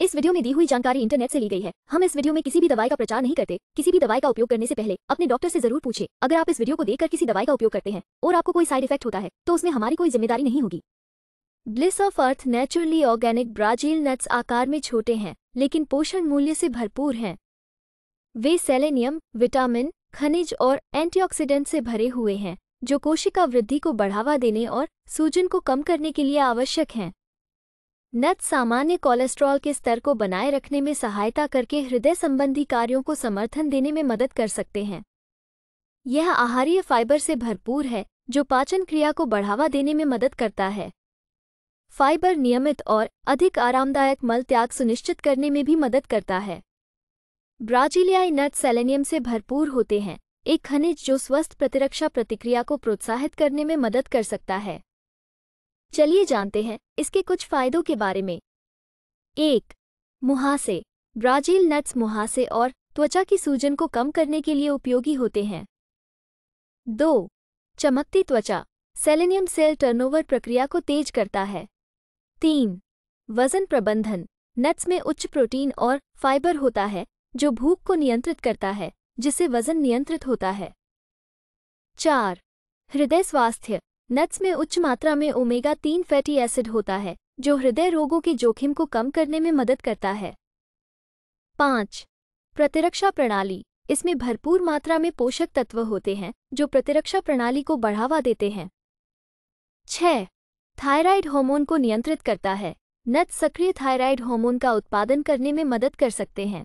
इस वीडियो में दी हुई जानकारी इंटरनेट से ली गई है हम इस वीडियो में किसी भी दवाई का प्रचार नहीं करते किसी भी दवाई का उपयोग करने से पहले अपने डॉक्टर से जरूर पूछे अगर आप इस वीडियो को देखकर किसी दवाई का उपयोग करते हैं और आपको कोई साइड इफेक्ट होता है तो उसमें हमारी कोई जिम्मेदारी नहीं होगी Bliss of Earth naturally organic Brazil nuts आकार में छोटे हैं लेकिन पोषण मूल्य से भरपूर हैं वे सेलेनियम विटामिन खनिज और एंटीऑक्सीडेंट से भरे हुए हैं जो कोशिका वृद्धि को बढ़ावा देने और सूजन को कम करने के लिए आवश्यक हैं नट सामान्य कोलेस्ट्रॉल के स्तर को बनाए रखने में सहायता करके हृदय संबंधी कार्यों को समर्थन देने में मदद कर सकते हैं यह आहारीय फाइबर से भरपूर है जो पाचन क्रिया को बढ़ावा देने में मदद करता है फाइबर नियमित और अधिक आरामदायक मल त्याग सुनिश्चित करने में भी मदद करता है ब्राजीलियाई नट सेलेनियम से भरपूर होते हैं एक खनिज जो स्वस्थ प्रतिरक्षा प्रतिक्रिया को प्रोत्साहित करने में मदद कर सकता है चलिए जानते हैं इसके कुछ फायदों के बारे में एक मुहासे ब्राजील नट्स मुहासे और त्वचा की सूजन को कम करने के लिए उपयोगी होते हैं दो चमकती त्वचा सेलेनियम सेल टर्नओवर प्रक्रिया को तेज करता है तीन वजन प्रबंधन नट्स में उच्च प्रोटीन और फाइबर होता है जो भूख को नियंत्रित करता है जिससे वजन नियंत्रित होता है चार हृदय स्वास्थ्य नट्स में उच्च मात्रा में ओमेगा तीन फैटी एसिड होता है जो हृदय रोगों के जोखिम को कम करने में मदद करता है पाँच प्रतिरक्षा प्रणाली इसमें भरपूर मात्रा में पोषक तत्व होते हैं जो प्रतिरक्षा प्रणाली को बढ़ावा देते हैं छ थायराइड हार्मोन को नियंत्रित करता है नट सक्रिय थायराइड हार्मोन का उत्पादन करने में मदद कर सकते हैं